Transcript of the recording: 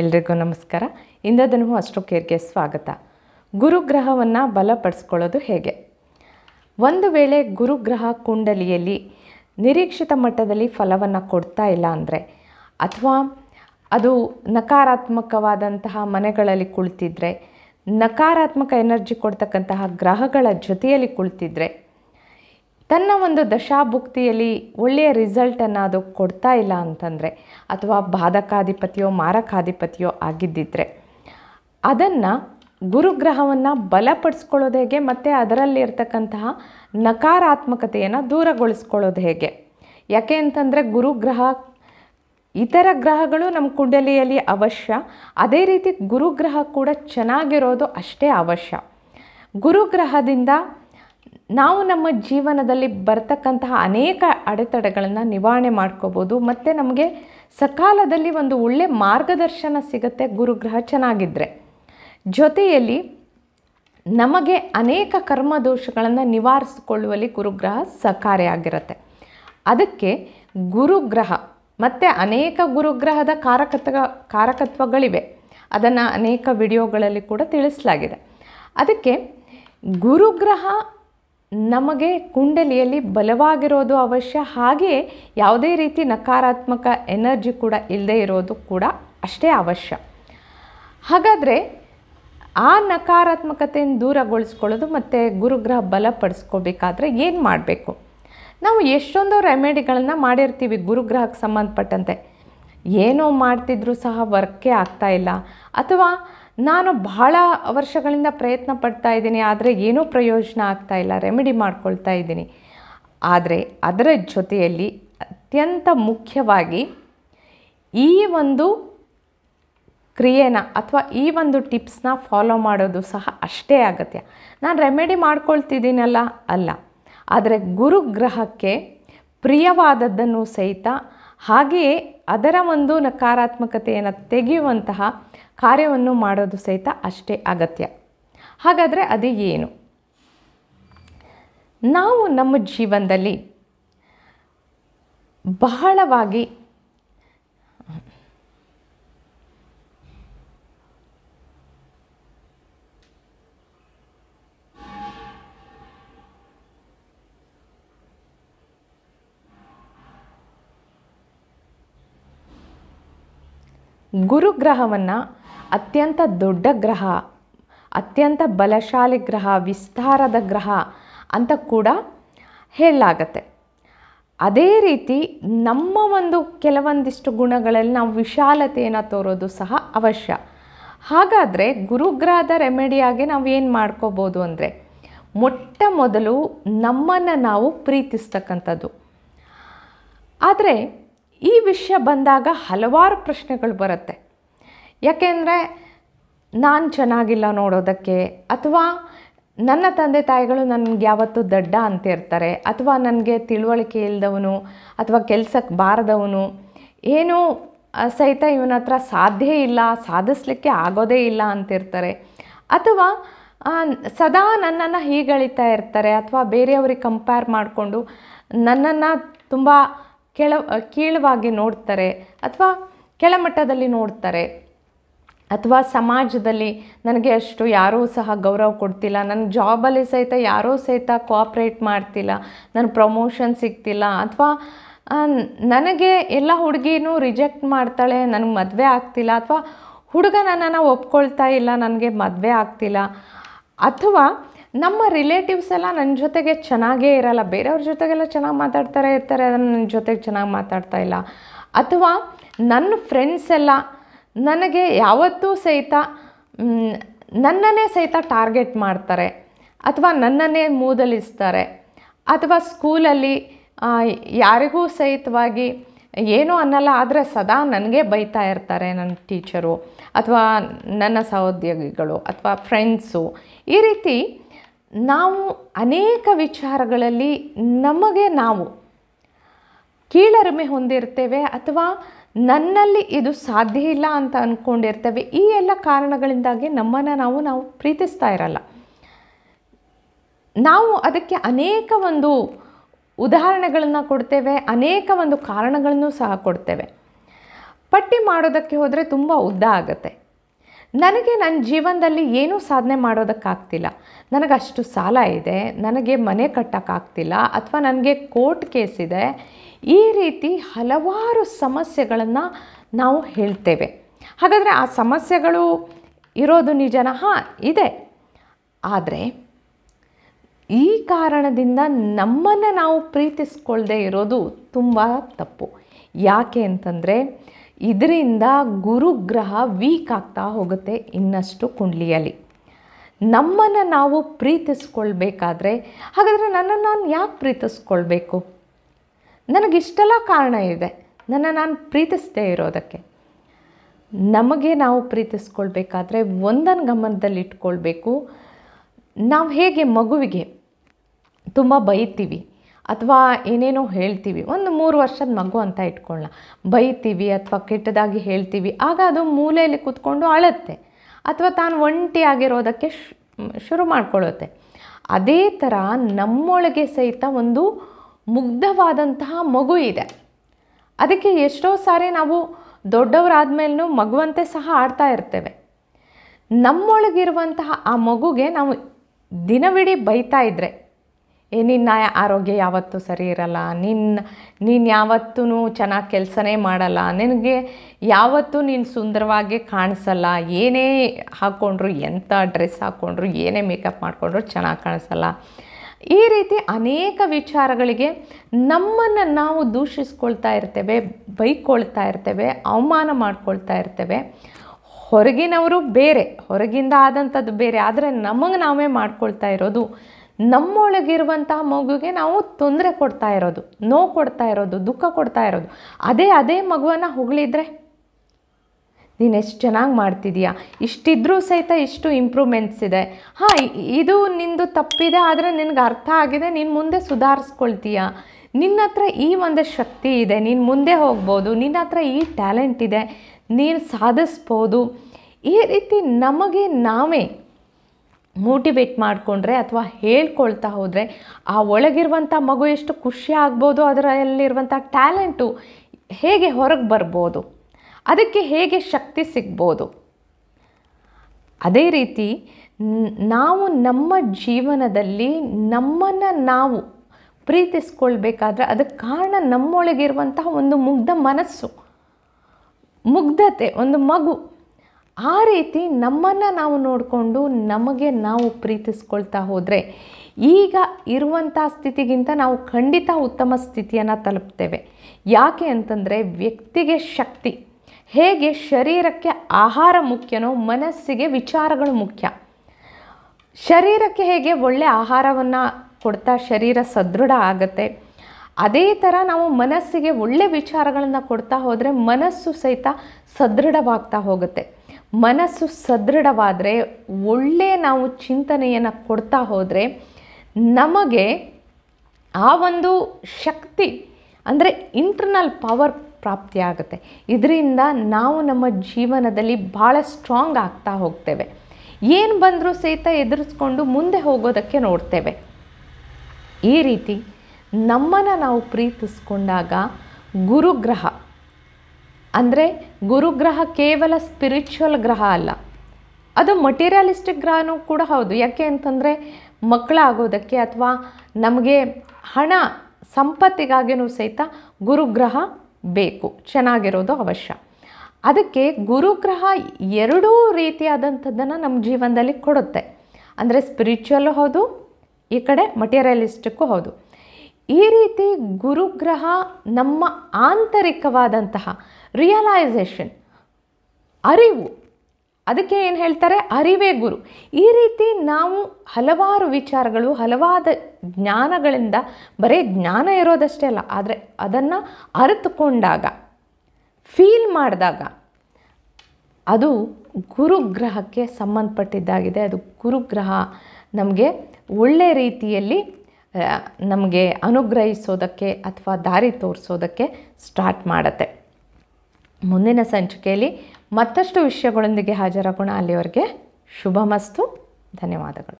ಎಲ್ರಿಗೂ ನಮಸ್ಕಾರ ಇಂದದನ್ನು ಅಷ್ಟು ಕೇರ್ಗೆ ಸ್ವಾಗತ ಗುರುಗ್ರಹವನ್ನು ಬಲಪಡಿಸ್ಕೊಳ್ಳೋದು ಹೇಗೆ ಒಂದು ವೇಳೆ ಗುರುಗ್ರಹ ಕುಂಡಲಿಯಲ್ಲಿ ನಿರೀಕ್ಷಿತ ಮಟ್ಟದಲ್ಲಿ ಫಲವನ್ನು ಕೊಡ್ತಾ ಇಲ್ಲ ಅಂದರೆ ಅಥವಾ ಅದು ನಕಾರಾತ್ಮಕವಾದಂತಹ ಮನೆಗಳಲ್ಲಿ ಕುಳಿತಿದ್ರೆ ನಕಾರಾತ್ಮಕ ಎನರ್ಜಿ ಕೊಡ್ತಕ್ಕಂತಹ ಗ್ರಹಗಳ ಜೊತೆಯಲ್ಲಿ ಕುಳಿತಿದ್ರೆ ತನ್ನ ಒಂದು ದಶಾಭುಕ್ತಿಯಲ್ಲಿ ಒಳ್ಳೆಯ ರಿಸಲ್ಟನ್ನು ಅದು ಕೊಡ್ತಾ ಇಲ್ಲ ಅಂತಂದರೆ ಅಥವಾ ಬಾಧಕಾಧಿಪತಿಯೋ ಮಾರಕಾಧಿಪತಿಯೋ ಆಗಿದ್ದಿದ್ರೆ ಅದನ್ನು ಗುರುಗ್ರಹವನ್ನು ಬಲಪಡಿಸ್ಕೊಳ್ಳೋದು ಹೇಗೆ ಮತ್ತು ಅದರಲ್ಲಿರ್ತಕ್ಕಂತಹ ನಕಾರಾತ್ಮಕತೆಯನ್ನು ದೂರಗೊಳಿಸ್ಕೊಳ್ಳೋದು ಹೇಗೆ ಯಾಕೆ ಅಂತಂದರೆ ಗುರುಗ್ರಹ ಇತರ ಗ್ರಹಗಳು ನಮ್ಮ ಕುಂಡಲಿಯಲ್ಲಿ ಅವಶ್ಯ ಅದೇ ರೀತಿ ಗುರುಗ್ರಹ ಕೂಡ ಚೆನ್ನಾಗಿರೋದು ಅಷ್ಟೇ ಅವಶ್ಯ ಗುರುಗ್ರಹದಿಂದ ನಾವು ನಮ್ಮ ಜೀವನದಲ್ಲಿ ಬರ್ತಕ್ಕಂತಹ ಅನೇಕ ಅಡೆತಡೆಗಳನ್ನು ನಿವಾರಣೆ ಮಾಡ್ಕೋಬೋದು ಮತ್ತು ನಮಗೆ ಸಕಾಲದಲ್ಲಿ ಒಂದು ಒಳ್ಳೆಯ ಮಾರ್ಗದರ್ಶನ ಸಿಗುತ್ತೆ ಗುರುಗ್ರಹ ಚೆನ್ನಾಗಿದ್ದರೆ ಜೊತೆಯಲ್ಲಿ ನಮಗೆ ಅನೇಕ ಕರ್ಮದೋಷಗಳನ್ನು ನಿವಾರಿಸಿಕೊಳ್ಳುವಲ್ಲಿ ಗುರುಗ್ರಹ ಸಹಕಾರಿಯಾಗಿರುತ್ತೆ ಅದಕ್ಕೆ ಗುರುಗ್ರಹ ಮತ್ತು ಅನೇಕ ಗುರುಗ್ರಹದ ಕಾರಕತ್ವ ಕಾರಕತ್ವಗಳಿವೆ ಅದನ್ನು ಅನೇಕ ವಿಡಿಯೋಗಳಲ್ಲಿ ಕೂಡ ತಿಳಿಸಲಾಗಿದೆ ಅದಕ್ಕೆ ಗುರುಗ್ರಹ ನಮಗೆ ಕುಂಡಲಿಯಲ್ಲಿ ಬಲವಾಗಿರೋದು ಅವಶ್ಯ ಹಾಗೆಯೇ ಯಾವುದೇ ರೀತಿ ನಕಾರಾತ್ಮಕ ಎನರ್ಜಿ ಕೂಡ ಇಲ್ಲದೆ ಇರೋದು ಕೂಡ ಅಷ್ಟೇ ಅವಶ್ಯ ಹಾಗಾದರೆ ಆ ನಕಾರಾತ್ಮಕತೆಯನ್ನು ದೂರಗೊಳಿಸ್ಕೊಳ್ಳೋದು ಮತ್ತು ಗುರುಗ್ರಹ ಬಲಪಡಿಸ್ಕೋಬೇಕಾದ್ರೆ ಏನು ಮಾಡಬೇಕು ನಾವು ಎಷ್ಟೊಂದು ರೆಮಿಡಿಗಳನ್ನು ಮಾಡಿರ್ತೀವಿ ಗುರುಗ್ರಹಕ್ಕೆ ಸಂಬಂಧಪಟ್ಟಂತೆ ಏನೋ ಮಾಡ್ತಿದ್ರೂ ಸಹ ವರ್ಕೇ ಆಗ್ತಾಯಿಲ್ಲ ಅಥವಾ ನಾನು ಬಹಳ ವರ್ಷಗಳಿಂದ ಪ್ರಯತ್ನ ಪಡ್ತಾ ಇದ್ದೀನಿ ಆದರೆ ಏನೂ ಪ್ರಯೋಜನ ಆಗ್ತಾ ಇಲ್ಲ ರೆಮಿಡಿ ಮಾಡ್ಕೊಳ್ತಾ ಇದ್ದೀನಿ ಆದರೆ ಅದರ ಜೊತೆಯಲ್ಲಿ ಅತ್ಯಂತ ಮುಖ್ಯವಾಗಿ ಈ ಒಂದು ಕ್ರಿಯೆನ ಅಥವಾ ಈ ಒಂದು ಟಿಪ್ಸ್ನ ಫಾಲೋ ಮಾಡೋದು ಸಹ ಅಷ್ಟೇ ಅಗತ್ಯ ನಾನು ರೆಮಿಡಿ ಮಾಡ್ಕೊಳ್ತಿದ್ದೀನಲ್ಲ ಅಲ್ಲ ಆದರೆ ಗುರುಗ್ರಹಕ್ಕೆ ಪ್ರಿಯವಾದದ್ದನ್ನು ಸಹಿತ ಹಾಗೆಯೇ ಅದರ ಒಂದು ನಕಾರಾತ್ಮಕತೆಯನ್ನು ತೆಗೆಯುವಂತಹ ಕಾರ್ಯವನ್ನು ಮಾಡೋದು ಸಹಿತ ಅಷ್ಟೇ ಅಗತ್ಯ ಹಾಗಾದರೆ ಅದು ಏನು ನಾವು ನಮ್ಮ ಜೀವನದಲ್ಲಿ ಬಹಳವಾಗಿ ಗುರುಗ್ರಹವನ್ನು ಅತ್ಯಂತ ದೊಡ್ಡ ಗ್ರಹ ಅತ್ಯಂತ ಬಲಶಾಲಿ ಗ್ರಹ ವಿಸ್ತಾರದ ಗ್ರಹ ಅಂತ ಕೂಡ ಹೇಳಲಾಗತ್ತೆ ಅದೇ ರೀತಿ ನಮ್ಮ ಒಂದು ಕೆಲವೊಂದಿಷ್ಟು ಗುಣಗಳಲ್ಲಿ ನಾವು ವಿಶಾಲತೆಯನ್ನು ತೋರೋದು ಸಹ ಅವಶ್ಯ ಹಾಗಾದರೆ ಗುರುಗ್ರಹದ ರೆಮಿಡಿಯಾಗಿ ನಾವು ಏನು ಮಾಡ್ಕೋಬೋದು ಅಂದರೆ ಮೊಟ್ಟ ಮೊದಲು ನಮ್ಮನ್ನು ನಾವು ಪ್ರೀತಿಸ್ತಕ್ಕಂಥದ್ದು ಆದರೆ ಈ ವಿಷಯ ಬಂದಾಗ ಹಲವಾರು ಪ್ರಶ್ನೆಗಳು ಬರುತ್ತೆ ಯಾಕೆಂದರೆ ನಾನು ಚೆನ್ನಾಗಿಲ್ಲ ನೋಡೋದಕ್ಕೆ ಅಥವಾ ನನ್ನ ತಂದೆ ತಾಯಿಗಳು ನನಗೆ ಯಾವತ್ತೂ ದಡ್ಡ ಅಂತಿರ್ತಾರೆ ಅಥವಾ ನನಗೆ ತಿಳುವಳಿಕೆ ಇಲ್ಲದವನು ಅಥವಾ ಕೆಲಸಕ್ಕೆ ಬಾರದವನು ಏನೂ ಸಹಿತ ಇವನ ಹತ್ರ ಸಾಧ್ಯ ಇಲ್ಲ ಸಾಧಿಸ್ಲಿಕ್ಕೆ ಆಗೋದೇ ಇಲ್ಲ ಅಂತಿರ್ತಾರೆ ಅಥವಾ ಸದಾ ನನ್ನನ್ನು ಹೀಗಳಿತಾ ಇರ್ತಾರೆ ಅಥವಾ ಬೇರೆಯವ್ರಿಗೆ ಕಂಪೇರ್ ಮಾಡಿಕೊಂಡು ನನ್ನನ್ನು ತುಂಬ ಕೆಳ ಕೀಳವಾಗಿ ನೋಡ್ತಾರೆ ಅಥವಾ ಕೆಳಮಟ್ಟದಲ್ಲಿ ನೋಡ್ತಾರೆ ಅಥವಾ ಸಮಾಜದಲ್ಲಿ ನನಗೆ ಅಷ್ಟು ಯಾರೂ ಸಹ ಗೌರವ ಕೊಡ್ತಿಲ್ಲ ನನ್ನ ಜಾಬಲ್ಲಿ ಸಹಿತ ಯಾರೂ ಸಹಿತ ಕೋಆಪ್ರೇಟ್ ಮಾಡ್ತಿಲ್ಲ ನನ್ನ ಪ್ರಮೋಷನ್ ಸಿಗ್ತಿಲ್ಲ ಅಥವಾ ನನಗೆ ಎಲ್ಲ ಹುಡುಗಿನೂ ರಿಜೆಕ್ಟ್ ಮಾಡ್ತಾಳೆ ನನಗೆ ಮದುವೆ ಆಗ್ತಿಲ್ಲ ಅಥವಾ ಹುಡುಗ ನನ್ನನ್ನು ಒಪ್ಕೊಳ್ತಾ ಇಲ್ಲ ನನಗೆ ಮದುವೆ ಆಗ್ತಿಲ್ಲ ಅಥವಾ ನಮ್ಮ ರಿಲೇಟಿವ್ಸ್ ಎಲ್ಲ ನನ್ನ ಜೊತೆಗೆ ಚೆನ್ನಾಗೇ ಇರಲ್ಲ ಬೇರೆಯವ್ರ ಜೊತೆಗೆಲ್ಲ ಚೆನ್ನಾಗಿ ಮಾತಾಡ್ತಾರೆ ಇರ್ತಾರೆ ಅದನ್ನು ನನ್ನ ಜೊತೆಗೆ ಚೆನ್ನಾಗಿ ಮಾತಾಡ್ತಾ ಇಲ್ಲ ಅಥವಾ ನನ್ನ ಫ್ರೆಂಡ್ಸ್ ಎಲ್ಲ ನನಗೆ ಯಾವತ್ತೂ ಸಹಿತ ನನ್ನನ್ನೇ ಸಹಿತ ಟಾರ್ಗೆಟ್ ಮಾಡ್ತಾರೆ ಅಥವಾ ನನ್ನನ್ನೇ ಮೂದಲಿಸ್ತಾರೆ ಅಥವಾ ಸ್ಕೂಲಲ್ಲಿ ಯಾರಿಗೂ ಸಹಿತವಾಗಿ ಏನೂ ಅನ್ನಲ್ಲ ಆದರೆ ಸದಾ ನನಗೆ ಬೈತಾ ಇರ್ತಾರೆ ನನ್ನ ಟೀಚರು ಅಥವಾ ನನ್ನ ಸಹೋದ್ಯೋಗಿಗಳು ಅಥವಾ ಫ್ರೆಂಡ್ಸು ಈ ರೀತಿ ನಾವು ಅನೇಕ ವಿಚಾರಗಳಲ್ಲಿ ನಮಗೆ ನಾವು ಕೀಳರಿಮೆ ಹೊಂದಿರ್ತೇವೆ ಅಥವಾ ನನ್ನಲ್ಲಿ ಇದು ಸಾಧ್ಯ ಇಲ್ಲ ಅಂತ ಅಂದ್ಕೊಂಡಿರ್ತೇವೆ ಈ ಎಲ್ಲ ಕಾರಣಗಳಿಂದಾಗಿ ನಮ್ಮನ್ನು ನಾವು ನಾವು ಪ್ರೀತಿಸ್ತಾ ಇರಲ್ಲ ನಾವು ಅದಕ್ಕೆ ಅನೇಕ ಒಂದು ಉದಾಹರಣೆಗಳನ್ನು ಕೊಡ್ತೇವೆ ಅನೇಕ ಒಂದು ಕಾರಣಗಳನ್ನು ಸಹ ಕೊಡ್ತೇವೆ ಪಟ್ಟಿ ಮಾಡೋದಕ್ಕೆ ಹೋದರೆ ತುಂಬ ಉದ್ದ ಆಗುತ್ತೆ ನನಗೆ ನನ್ನ ಜೀವನದಲ್ಲಿ ಏನೂ ಸಾಧನೆ ಮಾಡೋದಕ್ಕಾಗ್ತಿಲ್ಲ ನನಗಷ್ಟು ಸಾಲ ಇದೆ ನನಗೆ ಮನೆ ಕಟ್ಟೋಕ್ಕಾಗ್ತಿಲ್ಲ ಅಥವಾ ನನಗೆ ಕೋರ್ಟ್ ಕೇಸ್ ಇದೆ ಈ ರೀತಿ ಹಲವಾರು ಸಮಸ್ಯೆಗಳನ್ನು ನಾವು ಹೇಳ್ತೇವೆ ಹಾಗಾದರೆ ಆ ಸಮಸ್ಯೆಗಳು ಇರೋದು ನಿಜನ ಹಾಂ ಇದೆ ಆದರೆ ಈ ಕಾರಣದಿಂದ ನಮ್ಮನ್ನು ನಾವು ಪ್ರೀತಿಸ್ಕೊಳ್ಳದೆ ಇರೋದು ತುಂಬ ತಪ್ಪು ಯಾಕೆ ಅಂತಂದರೆ ಇದರಿಂದ ಗುರುಗ್ರಹ ವೀಕ್ ಆಗ್ತಾ ಹೋಗುತ್ತೆ ಇನ್ನಷ್ಟು ಕುಂಡ್ಲಿಯಲ್ಲಿ ನಮ್ಮನ್ನು ನಾವು ಪ್ರೀತಿಸ್ಕೊಳ್ಬೇಕಾದ್ರೆ ಹಾಗಾದರೆ ನನ್ನನ್ನು ನಾನು ಯಾಕೆ ಪ್ರೀತಿಸ್ಕೊಳ್ಬೇಕು ನನಗಿಷ್ಟೆಲ್ಲ ಕಾರಣ ಇದೆ ನನ್ನ ನಾನು ಪ್ರೀತಿಸದೇ ಇರೋದಕ್ಕೆ ನಮಗೆ ನಾವು ಪ್ರೀತಿಸ್ಕೊಳ್ಬೇಕಾದ್ರೆ ಒಂದನ್ನು ಗಮನದಲ್ಲಿಟ್ಕೊಳ್ಬೇಕು ನಾವು ಹೇಗೆ ಮಗುವಿಗೆ ತುಂಬ ಬೈತೀವಿ ಅಥವಾ ಏನೇನೋ ಹೇಳ್ತೀವಿ ಒಂದು ಮೂರು ವರ್ಷದ ಮಗು ಅಂತ ಇಟ್ಕೊಳ್ಳ ಬೈತೀವಿ ಅಥವಾ ಕೆಟ್ಟದಾಗಿ ಹೇಳ್ತೀವಿ ಆಗ ಅದು ಮೂಲೆಯಲ್ಲಿ ಕೂತ್ಕೊಂಡು ಅಳತ್ತೆ ಅಥವಾ ತಾನು ಒಂಟಿಯಾಗಿರೋದಕ್ಕೆ ಶುರು ಮಾಡ್ಕೊಳ್ಳುತ್ತೆ ಅದೇ ಥರ ನಮ್ಮೊಳಗೆ ಸಹಿತ ಒಂದು ಮುಗ್ಧವಾದಂತಹ ಮಗು ಇದೆ ಅದಕ್ಕೆ ಎಷ್ಟೋ ಸಾರಿ ನಾವು ದೊಡ್ಡವರಾದ ಮೇಲೂ ಮಗುವಂತೆ ಸಹ ಆಡ್ತಾ ಇರ್ತೇವೆ ನಮ್ಮೊಳಗಿರುವಂತಹ ಆ ಮಗುಗೆ ನಾವು ದಿನವಿಡೀ ಬೈತಾ ಇದ್ದರೆ ನಿನ್ನ ಆರೋಗ್ಯ ಯಾವತ್ತೂ ಸರಿ ಇರಲ್ಲ ನಿನ್ನ ನೀನು ಯಾವತ್ತೂ ಚೆನ್ನಾಗಿ ಕೆಲಸನೇ ಮಾಡಲ್ಲ ನಿನಗೆ ಯಾವತ್ತೂ ನೀನು ಸುಂದರವಾಗಿ ಕಾಣಿಸಲ್ಲ ಏನೇ ಹಾಕ್ಕೊಂಡ್ರು ಎಂಥ ಡ್ರೆಸ್ ಹಾಕ್ಕೊಂಡ್ರು ಏನೇ ಮೇಕಪ್ ಮಾಡಿಕೊಂಡ್ರು ಚೆನ್ನಾಗಿ ಕಾಣಿಸಲ್ಲ ಈ ರೀತಿ ಅನೇಕ ವಿಚಾರಗಳಿಗೆ ನಮ್ಮನ್ನು ನಾವು ದೂಷಿಸ್ಕೊಳ್ತಾ ಇರ್ತೇವೆ ಬೈಕೊಳ್ತಾ ಇರ್ತೇವೆ ಅವಮಾನ ಮಾಡ್ಕೊಳ್ತಾ ಇರ್ತೇವೆ ಹೊರಗಿನವರು ಬೇರೆ ಹೊರಗಿಂದ ಆದಂಥದ್ದು ಬೇರೆ ಆದರೆ ನಮಗೆ ನಾವೇ ಮಾಡ್ಕೊಳ್ತಾ ಇರೋದು ನಮ್ಮೊಳಗಿರುವಂತಹ ಮಗುಗೆ ನಾವು ತೊಂದರೆ ಕೊಡ್ತಾ ಇರೋದು ನೋವು ಕೊಡ್ತಾ ಇರೋದು ದುಃಖ ಕೊಡ್ತಾ ಇರೋದು ಅದೇ ಅದೇ ಮಗುವನ್ನು ಹೊಗಳಿದ್ರೆ ನೀನು ಎಷ್ಟು ಚೆನ್ನಾಗಿ ಮಾಡ್ತಿದ್ದೀಯಾ ಇಷ್ಟಿದ್ರೂ ಸಹಿತ ಇಷ್ಟು ಇಂಪ್ರೂವ್ಮೆಂಟ್ಸ್ ಇದೆ ಹಾಂ ಇದು ನಿಂದು ತಪ್ಪಿದೆ ಆದರೆ ನಿನಗೆ ಅರ್ಥ ಆಗಿದೆ ನೀನು ಮುಂದೆ ಸುಧಾರಿಸ್ಕೊಳ್ತೀಯ ನಿನ್ನ ಹತ್ರ ಈ ಒಂದು ಶಕ್ತಿ ಇದೆ ನೀನು ಮುಂದೆ ಹೋಗ್ಬೋದು ನಿನ್ನ ಹತ್ರ ಈ ಟ್ಯಾಲೆಂಟ್ ಇದೆ ನೀನು ಸಾಧಿಸ್ಬೋದು ಈ ರೀತಿ ನಮಗೆ ನಾವೇ ಮೋಟಿವೇಟ್ ಮಾಡಿಕೊಂಡ್ರೆ ಅಥವಾ ಹೇಳ್ಕೊಳ್ತಾ ಹೋದರೆ ಆ ಒಳಗಿರುವಂಥ ಮಗು ಎಷ್ಟು ಖುಷಿ ಆಗ್ಬೋದು ಅದರಲ್ಲಿರುವಂಥ ಟ್ಯಾಲೆಂಟು ಹೇಗೆ ಹೊರಗೆ ಬರ್ಬೋದು ಅದಕ್ಕೆ ಹೇಗೆ ಶಕ್ತಿ ಸಿಗ್ಬೋದು ಅದೇ ರೀತಿ ನಾವು ನಮ್ಮ ಜೀವನದಲ್ಲಿ ನಮ್ಮನ್ನು ನಾವು ಪ್ರೀತಿಸ್ಕೊಳ್ಬೇಕಾದ್ರೆ ಅದಕ್ಕೆ ಕಾರಣ ನಮ್ಮೊಳಗಿರುವಂತಹ ಒಂದು ಮುಗ್ಧ ಮನಸ್ಸು ಮುಗ್ಧತೆ ಒಂದು ಮಗು ಆ ರೀತಿ ನಮ್ಮನ್ನು ನಾವು ನೋಡಿಕೊಂಡು ನಮಗೆ ನಾವು ಪ್ರೀತಿಸ್ಕೊಳ್ತಾ ಹೋದರೆ ಈಗ ಇರುವಂಥ ಸ್ಥಿತಿಗಿಂತ ನಾವು ಖಂಡಿತ ಉತ್ತಮ ಸ್ಥಿತಿಯನ್ನು ತಲುಪ್ತೇವೆ ಯಾಕೆ ಅಂತಂದರೆ ವ್ಯಕ್ತಿಗೆ ಶಕ್ತಿ ಹೇಗೆ ಶರೀರಕ್ಕೆ ಆಹಾರ ಮುಖ್ಯನೋ ಮನಸ್ಸಿಗೆ ವಿಚಾರಗಳು ಮುಖ್ಯ ಶರೀರಕ್ಕೆ ಹೇಗೆ ಒಳ್ಳೆ ಆಹಾರವನ್ನು ಕೊಡ್ತಾ ಶರೀರ ಸದೃಢ ಆಗುತ್ತೆ ಅದೇ ಥರ ನಾವು ಮನಸ್ಸಿಗೆ ಒಳ್ಳೆ ವಿಚಾರಗಳನ್ನು ಕೊಡ್ತಾ ಹೋದರೆ ಮನಸ್ಸು ಸಹಿತ ಸದೃಢವಾಗ್ತಾ ಹೋಗುತ್ತೆ ಮನಸ್ಸು ಸದೃಢವಾದರೆ ಒಳ್ಳೆ ನಾವು ಚಿಂತನೆಯನ್ನು ಕೊಡ್ತಾ ಹೋದರೆ ನಮಗೆ ಆ ಒಂದು ಶಕ್ತಿ ಅಂದರೆ ಇಂಟರ್ನಲ್ ಪವರ್ ಪ್ರಾಪ್ತಿಯಾಗುತ್ತೆ ಇದರಿಂದ ನಾವು ನಮ್ಮ ಜೀವನದಲ್ಲಿ ಭಾಳ ಸ್ಟ್ರಾಂಗ್ ಆಗ್ತಾ ಹೋಗ್ತೇವೆ ಏನು ಬಂದರೂ ಸಹಿತ ಎದುರಿಸ್ಕೊಂಡು ಮುಂದೆ ಹೋಗೋದಕ್ಕೆ ನೋಡ್ತೇವೆ ಈ ರೀತಿ ನಮ್ಮನ್ನು ನಾವು ಪ್ರೀತಿಸ್ಕೊಂಡಾಗ ಗುರುಗ್ರಹ ಅಂದರೆ ಗುರುಗ್ರಹ ಕೇವಲ ಸ್ಪಿರಿಚುವಲ್ ಗ್ರಹ ಅಲ್ಲ ಅದು ಮಟೀರಿಯಲಿಸ್ಟಿಕ್ ಗ್ರಹನೂ ಕೂಡ ಹೌದು ಯಾಕೆ ಅಂತಂದರೆ ಮಕ್ಕಳಾಗೋದಕ್ಕೆ ಅಥವಾ ನಮಗೆ ಹಣ ಸಂಪತ್ತಿಗಾಗಿಯೂ ಸಹಿತ ಗುರುಗ್ರಹ ಬೇಕು ಚೆನ್ನಾಗಿರೋದು ಅವಶ್ಯ ಅದಕ್ಕೆ ಗುರುಗ್ರಹ ಎರಡೂ ರೀತಿಯಾದಂಥದ್ದನ್ನು ನಮ್ಮ ಜೀವನದಲ್ಲಿ ಕೊಡುತ್ತೆ ಅಂದರೆ ಸ್ಪಿರಿಚುವಲ್ಲು ಹೌದು ಈ ಕಡೆ ಮಟೀರಿಯಲಿಸ್ಟಿಕ್ಕೂ ಹೌದು ಈ ರೀತಿ ಗುರುಗ್ರಹ ನಮ್ಮ ಆಂತರಿಕವಾದಂತಹ ರಿಯಲೈಸೇಷನ್ ಅರಿವು ಅದಕ್ಕೆ ಏನು ಹೇಳ್ತಾರೆ ಅರಿವೇ ಗುರು ಈ ರೀತಿ ನಾವು ಹಲವಾರು ವಿಚಾರಗಳು ಹಲವಾದ ಜ್ಞಾನಗಳಿಂದ ಬರೀ ಜ್ಞಾನ ಇರೋದಷ್ಟೇ ಅಲ್ಲ ಆದರೆ ಅದನ್ನು ಅರಿತುಕೊಂಡಾಗ ಫೀಲ್ ಮಾಡಿದಾಗ ಅದು ಗುರುಗ್ರಹಕ್ಕೆ ಸಂಬಂಧಪಟ್ಟಿದ್ದಾಗಿದೆ ಅದು ಗುರುಗ್ರಹ ನಮಗೆ ಒಳ್ಳೆ ರೀತಿಯಲ್ಲಿ ನಮಗೆ ಅನುಗ್ರಹಿಸೋದಕ್ಕೆ ಅಥವಾ ದಾರಿ ತೋರಿಸೋದಕ್ಕೆ ಸ್ಟಾರ್ಟ್ ಮಾಡುತ್ತೆ ಮುಂದಿನ ಸಂಚಿಕೆಯಲ್ಲಿ ಮತ್ತಷ್ಟು ವಿಷಯಗಳೊಂದಿಗೆ ಹಾಜರಾಗೋಣ ಅಲ್ಲಿವರೆಗೆ ಶುಭ ಮಸ್ತು ಧನ್ಯವಾದಗಳು